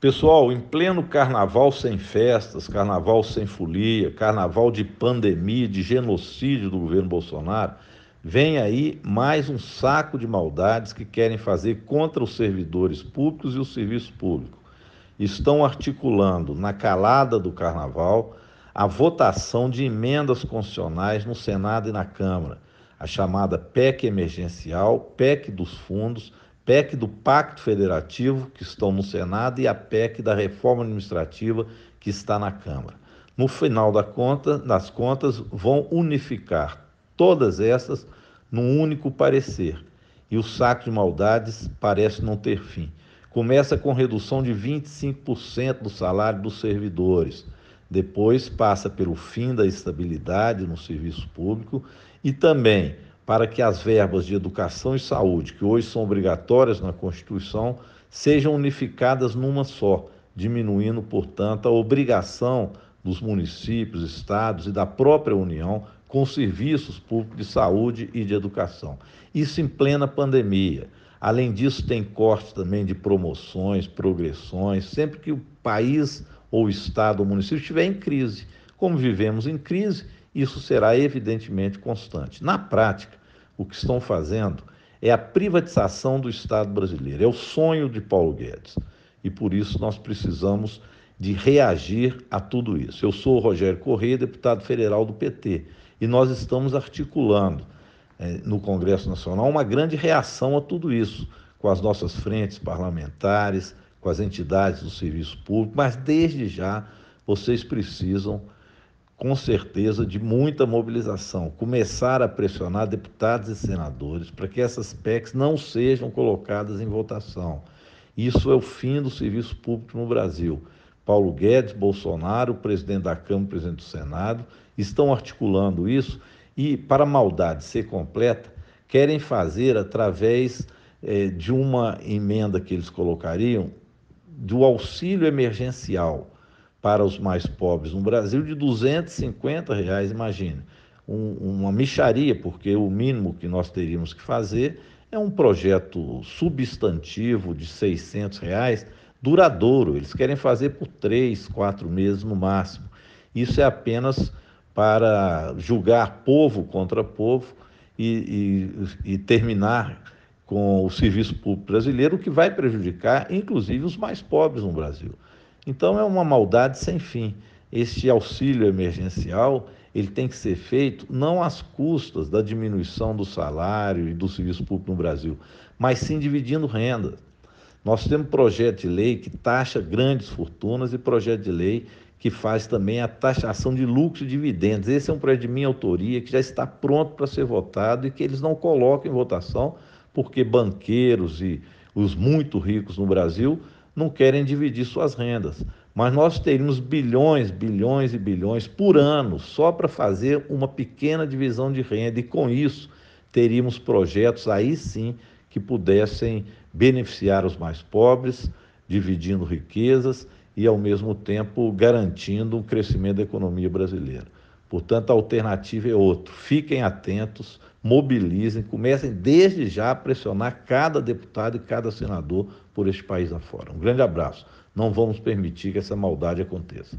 Pessoal, em pleno carnaval sem festas, carnaval sem folia, carnaval de pandemia, de genocídio do governo Bolsonaro, vem aí mais um saco de maldades que querem fazer contra os servidores públicos e o serviço público. Estão articulando, na calada do carnaval, a votação de emendas constitucionais no Senado e na Câmara, a chamada PEC emergencial, PEC dos fundos PEC do Pacto Federativo, que estão no Senado, e a PEC da Reforma Administrativa, que está na Câmara. No final da conta, das contas, vão unificar todas essas num único parecer. E o saco de maldades parece não ter fim. Começa com redução de 25% do salário dos servidores. Depois passa pelo fim da estabilidade no serviço público e também para que as verbas de educação e saúde, que hoje são obrigatórias na Constituição, sejam unificadas numa só, diminuindo, portanto, a obrigação dos municípios, estados e da própria União com serviços públicos de saúde e de educação. Isso em plena pandemia. Além disso, tem corte também de promoções, progressões, sempre que o país ou o estado ou município estiver em crise. Como vivemos em crise, isso será evidentemente constante. Na prática, o que estão fazendo é a privatização do Estado brasileiro. É o sonho de Paulo Guedes. E por isso nós precisamos de reagir a tudo isso. Eu sou o Rogério Corrêa, deputado federal do PT, e nós estamos articulando eh, no Congresso Nacional uma grande reação a tudo isso, com as nossas frentes parlamentares, com as entidades do serviço público, mas desde já vocês precisam com certeza, de muita mobilização. Começar a pressionar deputados e senadores para que essas PECs não sejam colocadas em votação. Isso é o fim do serviço público no Brasil. Paulo Guedes, Bolsonaro, presidente da Câmara, presidente do Senado, estão articulando isso e, para a maldade ser completa, querem fazer através eh, de uma emenda que eles colocariam do auxílio emergencial para os mais pobres no Brasil de 250 reais, imagina. Um, uma micharia, porque o mínimo que nós teríamos que fazer é um projeto substantivo de 600 reais, duradouro. Eles querem fazer por três, quatro meses no máximo. Isso é apenas para julgar povo contra povo e, e, e terminar com o serviço público brasileiro, o que vai prejudicar, inclusive, os mais pobres no Brasil. Então é uma maldade sem fim. Este auxílio emergencial, ele tem que ser feito não às custas da diminuição do salário e do serviço público no Brasil, mas sim dividindo renda. Nós temos projeto de lei que taxa grandes fortunas e projeto de lei que faz também a taxação de lucros e dividendos. Esse é um projeto de minha autoria que já está pronto para ser votado e que eles não colocam em votação porque banqueiros e os muito ricos no Brasil não querem dividir suas rendas. Mas nós teríamos bilhões, bilhões e bilhões por ano só para fazer uma pequena divisão de renda, e com isso teríamos projetos aí sim que pudessem beneficiar os mais pobres, dividindo riquezas e, ao mesmo tempo, garantindo o crescimento da economia brasileira. Portanto, a alternativa é outra. Fiquem atentos, mobilizem, comecem desde já a pressionar cada deputado e cada senador por este país afora. Um grande abraço. Não vamos permitir que essa maldade aconteça.